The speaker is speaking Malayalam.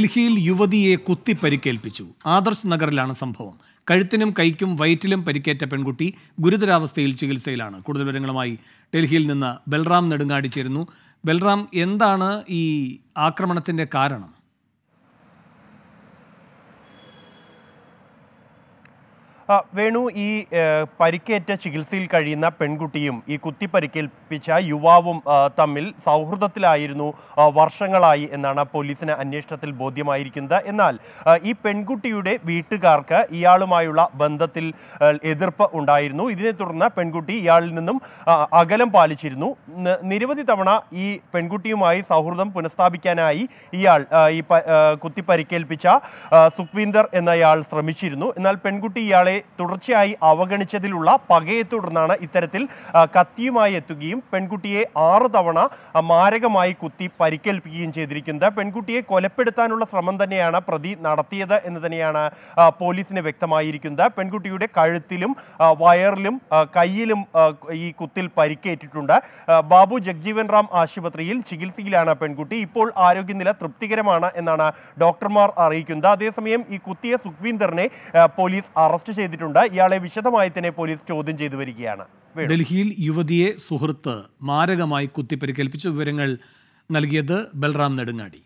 ഡൽഹിയിൽ യുവതിയെ കുത്തി പരിക്കേൽപ്പിച്ചു ആദർശ് നഗറിലാണ് സംഭവം കഴുത്തിനും കൈക്കും വയറ്റിലും പരിക്കേറ്റ പെൺകുട്ടി ഗുരുതരാവസ്ഥയിൽ ചികിത്സയിലാണ് കൂടുതൽ വിവരങ്ങളുമായി ഡൽഹിയിൽ നിന്ന് ബൽറാം നെടുങ്ങാടി ചേരുന്നു ബൽറാം എന്താണ് ഈ ആക്രമണത്തിന്റെ കാരണം വേണു ഈ പരിക്കേറ്റ ചികിത്സയിൽ കഴിയുന്ന പെൺകുട്ടിയും ഈ പരിക്കേൽപ്പിച്ച യുവാവും തമ്മിൽ സൗഹൃദത്തിലായിരുന്നു വർഷങ്ങളായി എന്നാണ് പോലീസിന് അന്വേഷണത്തിൽ ബോധ്യമായിരിക്കുന്നത് എന്നാൽ ഈ പെൺകുട്ടിയുടെ വീട്ടുകാർക്ക് ഇയാളുമായുള്ള ബന്ധത്തിൽ എതിർപ്പ് ഉണ്ടായിരുന്നു ഇതിനെ തുടർന്ന് പെൺകുട്ടി ഇയാളിൽ നിന്നും അകലം പാലിച്ചിരുന്നു നിരവധി തവണ ഈ പെൺകുട്ടിയുമായി സൗഹൃദം പുനഃസ്ഥാപിക്കാനായി ഇയാൾ ഈ പരിക്കേൽപ്പിച്ച സുഖ്വീന്ദർ എന്നയാൾ ശ്രമിച്ചിരുന്നു എന്നാൽ പെൺകുട്ടി ഇയാളെ തുടർച്ചയായി അവഗണിച്ചതിലുള്ള പകയെ തുടർന്നാണ് ഇത്തരത്തിൽ കത്തിയുമായി എത്തുകയും പെൺകുട്ടിയെ ആറ് തവണ മാരകമായി കുത്തി പരിക്കേൽപ്പിക്കുകയും ചെയ്തിരിക്കുന്നത് പെൺകുട്ടിയെ കൊലപ്പെടുത്താനുള്ള ശ്രമം തന്നെയാണ് പ്രതി നടത്തിയത് എന്ന് തന്നെയാണ് പോലീസിന് വ്യക്തമായിരിക്കുന്നത് പെൺകുട്ടിയുടെ കഴുത്തിലും വയറിലും കയ്യിലും ഈ കുത്തിൽ പരിക്കേറ്റിട്ടുണ്ട് ബാബു ജഗ്ജീവൻ റാം ആശുപത്രിയിൽ ചികിത്സയിലാണ് പെൺകുട്ടി ഇപ്പോൾ ആരോഗ്യനില തൃപ്തികരമാണ് എന്നാണ് ഡോക്ടർമാർ അറിയിക്കുന്നത് അതേസമയം ഈ കുത്തിയ സുഖ്വീന്ദറിനെ പോലീസ് അറസ്റ്റ് ചെയ്തു ചെയ്തിട്ടുണ്ട് ഇയാളെ വിശദമായി തന്നെ പോലീസ് ചോദ്യം ചെയ്തു വരികയാണ് ഡൽഹിയിൽ യുവതിയെ സുഹൃത്ത് മാരകമായി കുത്തിപ്പരിക്കേൽപ്പിച്ച വിവരങ്ങൾ നൽകിയത് ബൽറാം നെടുങ്ങാടി